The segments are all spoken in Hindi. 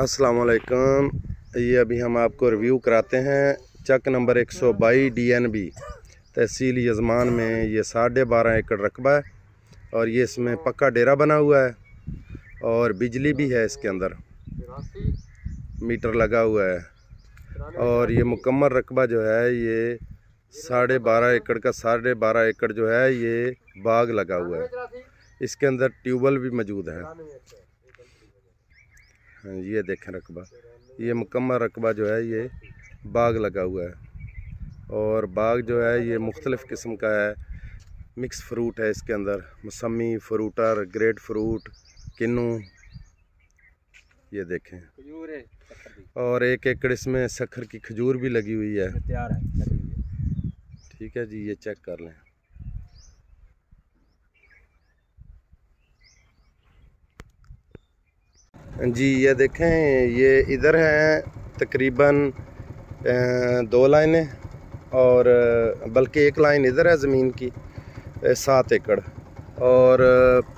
असलकम ये अभी हम आपको रिव्यू कराते हैं चक नंबर एक सौ बाई डी एन बी तहसील यजमान में ये साढ़े बारह एकड़ रकबा है और ये इसमें पक्का डेरा बना हुआ है और बिजली भी है इसके अंदर मीटर लगा हुआ है और ये मुकम्मल रकबा जो है ये साढ़े बारह एकड़ का साढ़े बारह एकड़ जो है ये बाग लगा हुआ है इसके अंदर ट्यूबवेल भी मौजूद है हाँ, ये देखें रकबा ये मुकम्मल रकबा जो है ये बाग लगा हुआ है और बाग जो है ये मुख्तलिफ़ किस्म का है मिक्स फ्रूट है इसके अंदर मौसमी फ्रूटर ग्रेट फ्रूट किन्नू ये देखें और एक एकड़ इसमें सखर की खजूर भी लगी हुई है ठीक है जी ये चेक कर लें जी ये देखें ये इधर है तकरीबन दो लाइनें और बल्कि एक लाइन इधर है ज़मीन की सात एकड़ और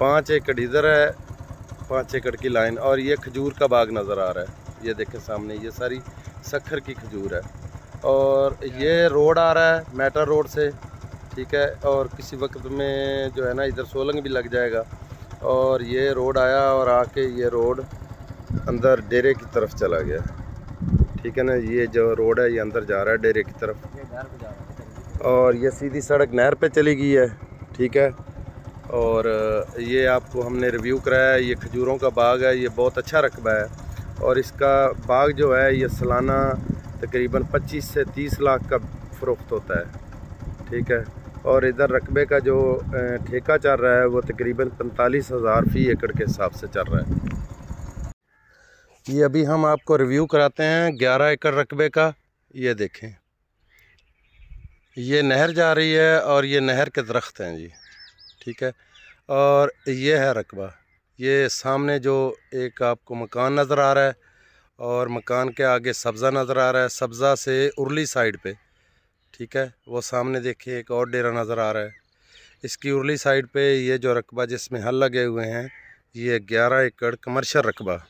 पाँच एकड़ इधर है पाँच एकड़ की लाइन और ये खजूर का बाग नज़र आ रहा है ये देखें सामने ये सारी सखर की खजूर है और ये रोड आ रहा है मेटा रोड से ठीक है और किसी वक्त में जो है ना इधर सोलंग भी लग जाएगा और ये रोड आया और आके ये रोड अंदर डेरे की तरफ चला गया ठीक है ना ये जो रोड है ये अंदर जा रहा है डेरे की तरफ और ये सीधी सड़क नहर पे चली गई है ठीक है और ये आपको हमने रिव्यू कराया है ये खजूरों का बाग है ये बहुत अच्छा रकबा है और इसका बाग जो है ये सालाना तकरीबन 25 से 30 लाख का फ़रोख्त होता है ठीक है और इधर रकबे का जो ठेका चल रहा है वो तकरीबन पैंतालीस हज़ार फ़ी एकड़ के हिसाब से चल रहा है ये अभी हम आपको रिव्यू कराते हैं 11 एकड़ रकबे का ये देखें ये नहर जा रही है और ये नहर के दरख्त हैं जी ठीक है और ये है रकबा ये सामने जो एक आपको मकान नज़र आ रहा है और मकान के आगे सब्ज़ा नज़र आ रहा है सब्ज़ा से उर्ली साइड पे ठीक है वो सामने देखिए एक और डेरा नज़र आ रहा है इसकी उर्ली साइड पे ये जो रकबा जिसमें हल लगे हुए हैं ये ग्यारह एकड़ कमर्शल रकबा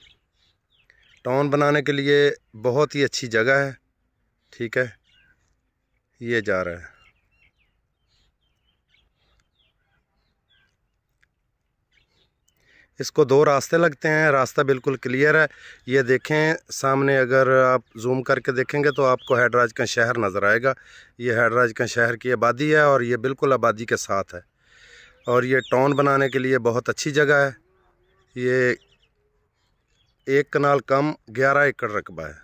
टाउन बनाने के लिए बहुत ही अच्छी जगह है ठीक है ये जा रहा है इसको दो रास्ते लगते हैं रास्ता बिल्कुल क्लियर है ये देखें सामने अगर आप जूम करके देखेंगे तो आपको हैडराज का शहर नज़र आएगा ये हैडराज का शहर की आबादी है और ये बिल्कुल आबादी के साथ है और ये टाउन बनाने के लिए बहुत अच्छी जगह है ये एक कनाल कम ग्यारह एकड़ रकबा है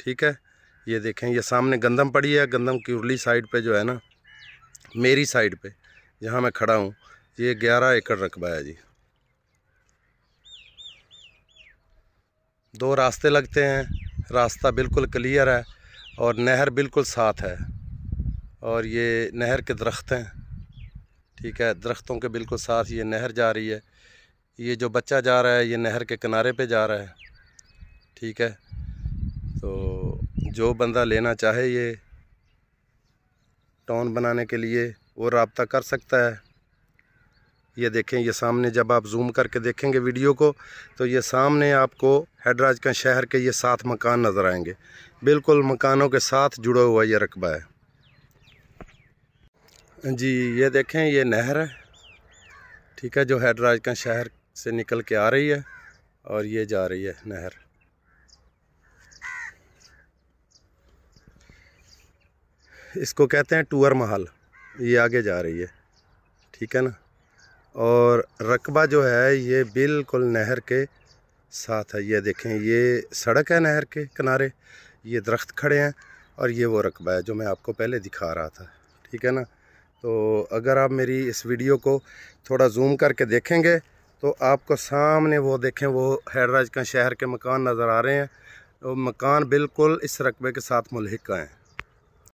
ठीक है ये देखें ये सामने गंदम पड़ी है गंदम की उर्ली साइड पे जो है ना मेरी साइड पे जहाँ मैं खड़ा हूँ ये ग्यारह एकड़ रकबा है जी दो रास्ते लगते हैं रास्ता बिल्कुल क्लियर है और नहर बिल्कुल साथ है और ये नहर के दरख्त हैं ठीक है दरख्तों के बिल्कुल साथ ये नहर जा रही है ये जो बच्चा जा रहा है ये नहर के किनारे पे जा रहा है ठीक है तो जो बंदा लेना चाहे ये टाउन बनाने के लिए वो रबता कर सकता है ये देखें ये सामने जब आप जूम करके देखेंगे वीडियो को तो ये सामने आपको हैदराज का शहर के ये सात मकान नज़र आएंगे बिल्कुल मकानों के साथ जुड़ा हुआ ये रकबा है जी ये देखें ये नहर है ठीक है जो हैदराज का शहर से निकल के आ रही है और ये जा रही है नहर इसको कहते हैं टूअर महल ये आगे जा रही है ठीक है ना और रकबा जो है ये बिल्कुल नहर के साथ है ये देखें ये सड़क है नहर के किनारे ये दरख्त खड़े हैं और ये वो रकबा है जो मैं आपको पहले दिखा रहा था ठीक है ना तो अगर आप मेरी इस वीडियो को थोड़ा जूम करके देखेंगे तो आपको सामने वो देखें वो हैदराज का शहर के मकान नज़र आ रहे हैं और मकान बिल्कुल इस रकबे के साथ मुलहक हैं